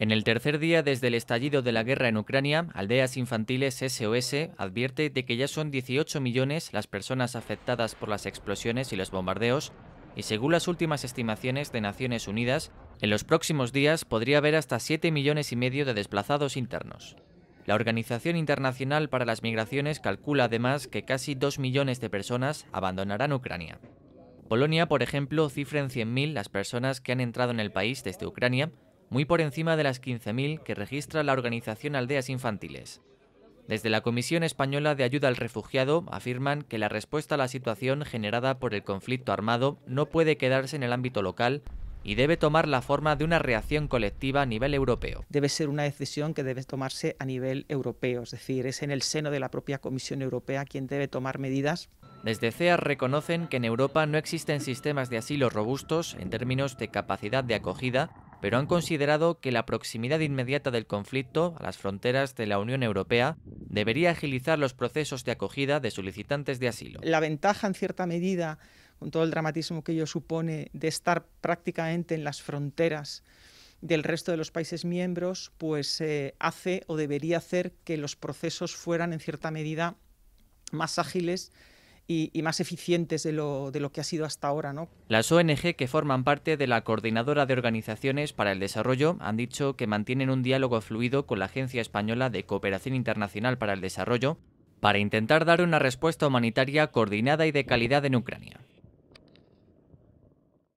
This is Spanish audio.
En el tercer día desde el estallido de la guerra en Ucrania, Aldeas Infantiles SOS advierte de que ya son 18 millones las personas afectadas por las explosiones y los bombardeos, y según las últimas estimaciones de Naciones Unidas, en los próximos días podría haber hasta 7 millones y medio de desplazados internos. La Organización Internacional para las Migraciones calcula además que casi 2 millones de personas abandonarán Ucrania. Polonia, por ejemplo, cifra en 100.000 las personas que han entrado en el país desde Ucrania, muy por encima de las 15.000 que registra la organización Aldeas Infantiles. Desde la Comisión Española de Ayuda al Refugiado afirman que la respuesta a la situación generada por el conflicto armado no puede quedarse en el ámbito local y debe tomar la forma de una reacción colectiva a nivel europeo. Debe ser una decisión que debe tomarse a nivel europeo, es decir, es en el seno de la propia Comisión Europea quien debe tomar medidas desde CEAR reconocen que en Europa no existen sistemas de asilo robustos en términos de capacidad de acogida pero han considerado que la proximidad inmediata del conflicto a las fronteras de la Unión Europea debería agilizar los procesos de acogida de solicitantes de asilo. La ventaja, en cierta medida, con todo el dramatismo que ello supone, de estar prácticamente en las fronteras del resto de los países miembros, pues eh, hace o debería hacer que los procesos fueran, en cierta medida, más ágiles y, más eficientes de lo, de lo, que ha sido hasta ahora. ¿no? Las ONG que forman parte de la Coordinadora de Organizaciones para el Desarrollo han dicho que mantienen un diálogo fluido con la Agencia Española de Cooperación Internacional para el Desarrollo para intentar dar una respuesta humanitaria coordinada y de calidad en Ucrania.